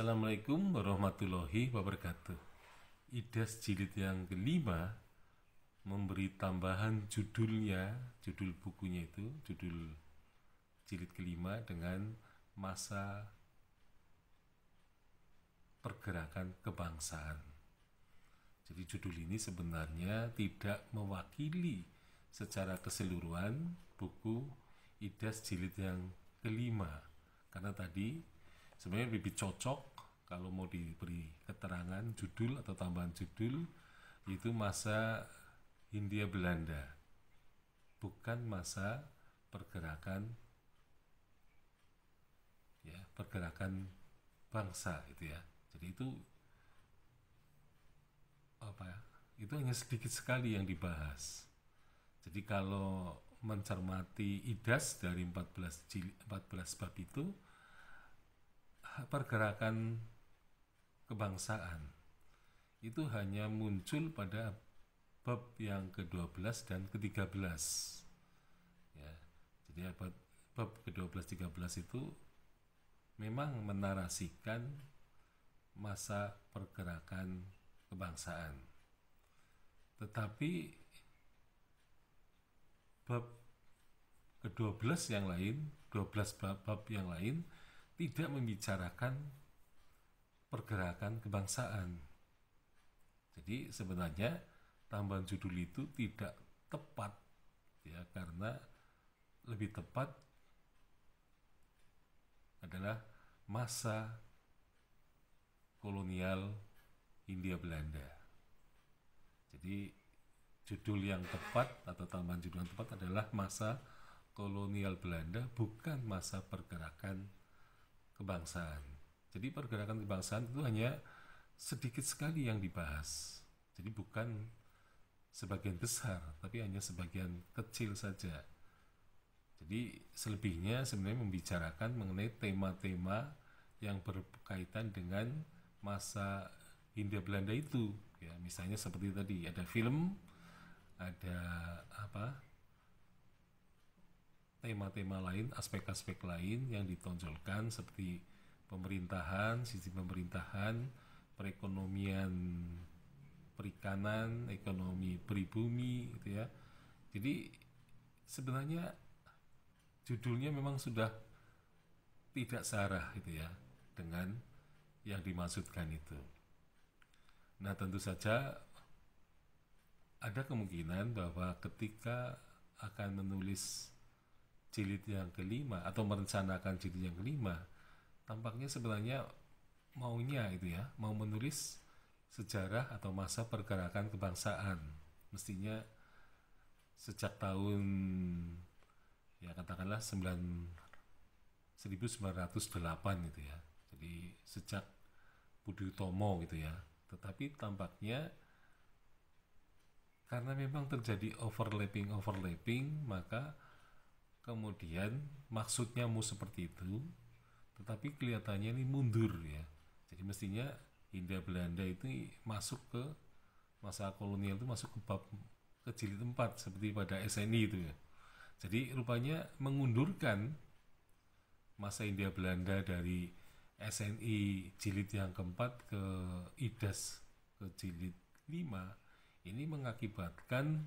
Assalamualaikum warahmatullahi wabarakatuh IDAS jilid yang kelima Memberi tambahan judulnya Judul bukunya itu Judul jilid kelima dengan Masa Pergerakan Kebangsaan Jadi judul ini sebenarnya tidak mewakili secara keseluruhan buku IDAS jilid yang kelima Karena tadi sebenarnya lebih cocok kalau mau diberi keterangan judul atau tambahan judul itu masa Hindia Belanda bukan masa pergerakan ya pergerakan bangsa gitu ya jadi itu apa ya itu hanya sedikit sekali yang dibahas jadi kalau mencermati idas dari 14 14 bab itu pergerakan kebangsaan itu hanya muncul pada bab yang ke-12 dan ke-13. Ya. Jadi abad bab ke-12 13 itu memang menarasikan masa pergerakan kebangsaan. Tetapi bab ke-12 yang lain, 12 bab, bab yang lain tidak membicarakan pergerakan kebangsaan. Jadi sebenarnya tambahan judul itu tidak tepat ya karena lebih tepat adalah masa kolonial Hindia Belanda. Jadi judul yang tepat atau tambahan judul yang tepat adalah masa kolonial Belanda bukan masa pergerakan kebangsaan. Jadi pergerakan kebangsaan itu hanya sedikit sekali yang dibahas. Jadi bukan sebagian besar, tapi hanya sebagian kecil saja. Jadi selebihnya sebenarnya membicarakan mengenai tema-tema yang berkaitan dengan masa Hindia Belanda itu. Ya, misalnya seperti tadi ada film, ada apa? tema-tema lain, aspek-aspek lain yang ditonjolkan seperti pemerintahan, sisi pemerintahan, perekonomian perikanan, ekonomi pribumi gitu ya. Jadi sebenarnya judulnya memang sudah tidak searah gitu ya dengan yang dimaksudkan itu. Nah, tentu saja ada kemungkinan bahwa ketika akan menulis jilid yang kelima atau merencanakan jilid yang kelima tampaknya sebenarnya maunya itu ya mau menulis sejarah atau masa pergerakan kebangsaan mestinya sejak tahun ya katakanlah 9 1908 gitu ya jadi sejak Budi Tomo gitu ya tetapi tampaknya karena memang terjadi overlapping overlapping maka kemudian maksudnya mau seperti itu tetapi kelihatannya ini mundur ya jadi mestinya Hindia Belanda itu masuk ke masa kolonial itu masuk ke bab kecil tempat seperti pada SNI itu ya jadi rupanya mengundurkan masa India Belanda dari SNI jilid yang keempat ke IDAS ke jilid 5 ini mengakibatkan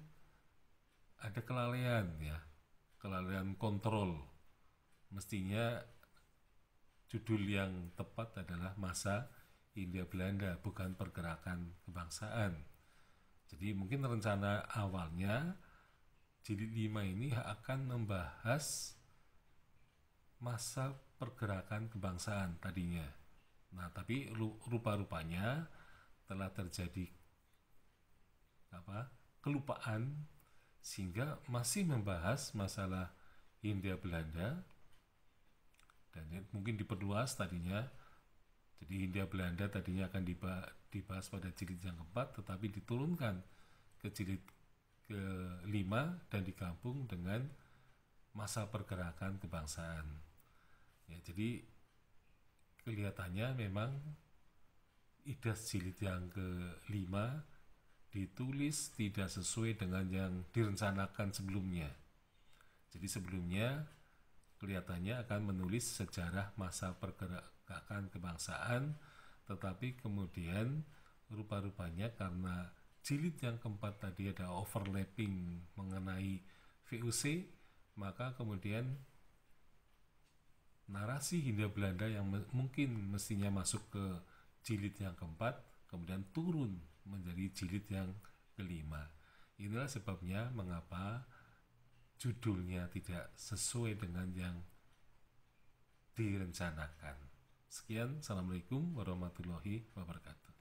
ada kelalaian ya kelalaian kontrol. Mestinya judul yang tepat adalah masa India Belanda, bukan pergerakan kebangsaan. Jadi mungkin rencana awalnya jilid lima ini akan membahas masa pergerakan kebangsaan tadinya. Nah, tapi rupa-rupanya telah terjadi apa? kelupaan sehingga masih membahas masalah Hindia Belanda dan ya, mungkin diperluas tadinya jadi Hindia Belanda tadinya akan dibahas pada jilid yang keempat tetapi diturunkan ke jilid kelima dan digabung dengan masa pergerakan kebangsaan ya jadi kelihatannya memang idas jilid yang kelima ditulis tidak sesuai dengan yang direncanakan sebelumnya. Jadi sebelumnya kelihatannya akan menulis sejarah masa pergerakan kebangsaan, tetapi kemudian rupa-rupanya karena jilid yang keempat tadi ada overlapping mengenai VOC, maka kemudian narasi Hindia Belanda yang mungkin mestinya masuk ke jilid yang keempat kemudian turun menjadi jilid yang kelima. Inilah sebabnya mengapa judulnya tidak sesuai dengan yang direncanakan. Sekian, Assalamualaikum warahmatullahi wabarakatuh.